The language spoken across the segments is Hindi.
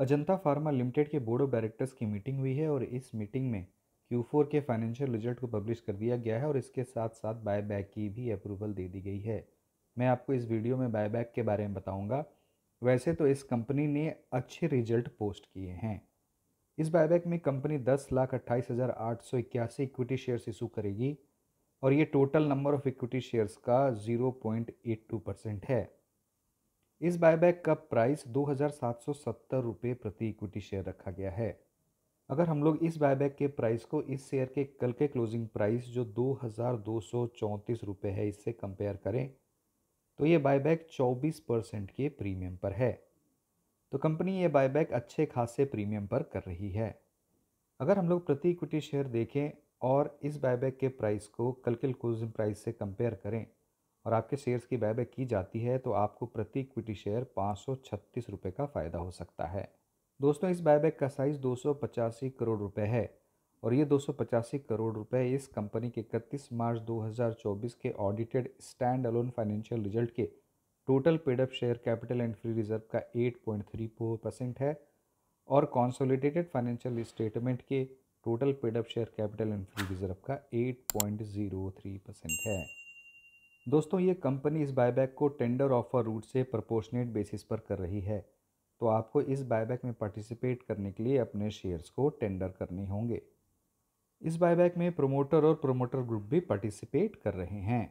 अजंता फार्मा लिमिटेड के बोर्ड ऑफ डायरेक्टर्स की मीटिंग हुई है और इस मीटिंग में क्यू के फाइनेंशियल रिजल्ट को पब्लिश कर दिया गया है और इसके साथ साथ बायबैक की भी अप्रूवल दे दी गई है मैं आपको इस वीडियो में बायबैक के बारे में बताऊंगा वैसे तो इस कंपनी ने अच्छे रिजल्ट पोस्ट किए हैं इस बायबैक में कंपनी दस लाख अट्ठाईस हज़ार आठ सौ इक्यासी इक्विटी शेयर्स इशू करेगी और ये total number of equity shares का zero point eight two percent है इस बायबैक का प्राइस दो हज़ार प्रति इक्विटी शेयर रखा गया है अगर हम लोग इस बायबैक के प्राइस को इस शेयर के कल के क्लोजिंग प्राइस जो दो हज़ार है इससे कंपेयर करें तो ये बायबैक 24 परसेंट के प्रीमियम पर है तो कंपनी ये बायबैक अच्छे खासे प्रीमियम पर कर रही है अगर हम लोग प्रति इक्विटी शेयर देखें और इस बायबैक के प्राइस को कल के क्लोजिंग प्राइस से कंपेयर करें और आपके शेयर्स की बैबैक की जाती है तो आपको प्रति इक्विटी शेयर पाँच सौ का फ़ायदा हो सकता है दोस्तों इस बाय का साइज़ दो करोड़ रुपये है और ये दो करोड़ रुपए इस कंपनी के इकतीस मार्च 2024 के audited standalone financial result के total paid up share capital and free reserve का 8.34 परसेंट है और कॉन्सोलिडेटेड फाइनेंशियल स्टेटमेंट के total paid up share capital and free reserve का 8.03 परसेंट है दोस्तों ये कंपनी इस बायबैक को टेंडर ऑफर रूट से प्रपोर्शनेट बेसिस पर कर रही है तो आपको इस बायबैक में पार्टिसिपेट करने के लिए अपने शेयर्स को टेंडर करने होंगे इस बायबैक में प्रोमोटर और प्रोमोटर ग्रुप भी पार्टिसिपेट कर रहे हैं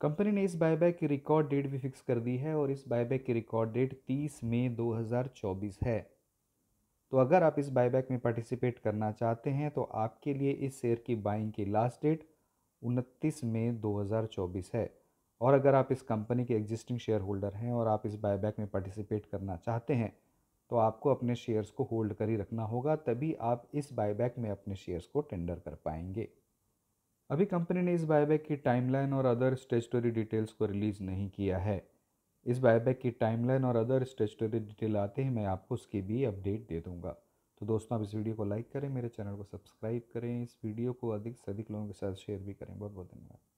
कंपनी ने इस बायबैक की रिकॉर्ड डेट भी फिक्स कर दी है और इस बायबैक की रिकॉर्ड डेट 30 मई 2024 है तो अगर आप इस बायबैक में पार्टिसिपेट करना चाहते हैं तो आपके लिए इस शेयर की बाइंग की लास्ट डेट 29 मई 2024 है और अगर आप इस कंपनी के एग्जिस्टिंग शेयर होल्डर हैं और आप इस बायबैक में पार्टिसिपेट करना चाहते हैं तो आपको अपने शेयर्स को होल्ड कर ही रखना होगा तभी आप इस बायबैक में अपने शेयर्स को टेंडर कर पाएंगे अभी कंपनी ने इस बायबैक की टाइमलाइन और अदर स्टेचुटरी डिटेल्स को रिलीज़ नहीं किया है इस बायबैक की टाइमलाइन और अदर स्टेचुटरी डिटेल आते ही मैं आपको उसकी भी अपडेट दे दूंगा तो दोस्तों आप इस वीडियो को लाइक करें मेरे चैनल को सब्सक्राइब करें इस वीडियो को अधिक से अधिक लोगों के साथ शेयर भी करें बहुत बहुत धन्यवाद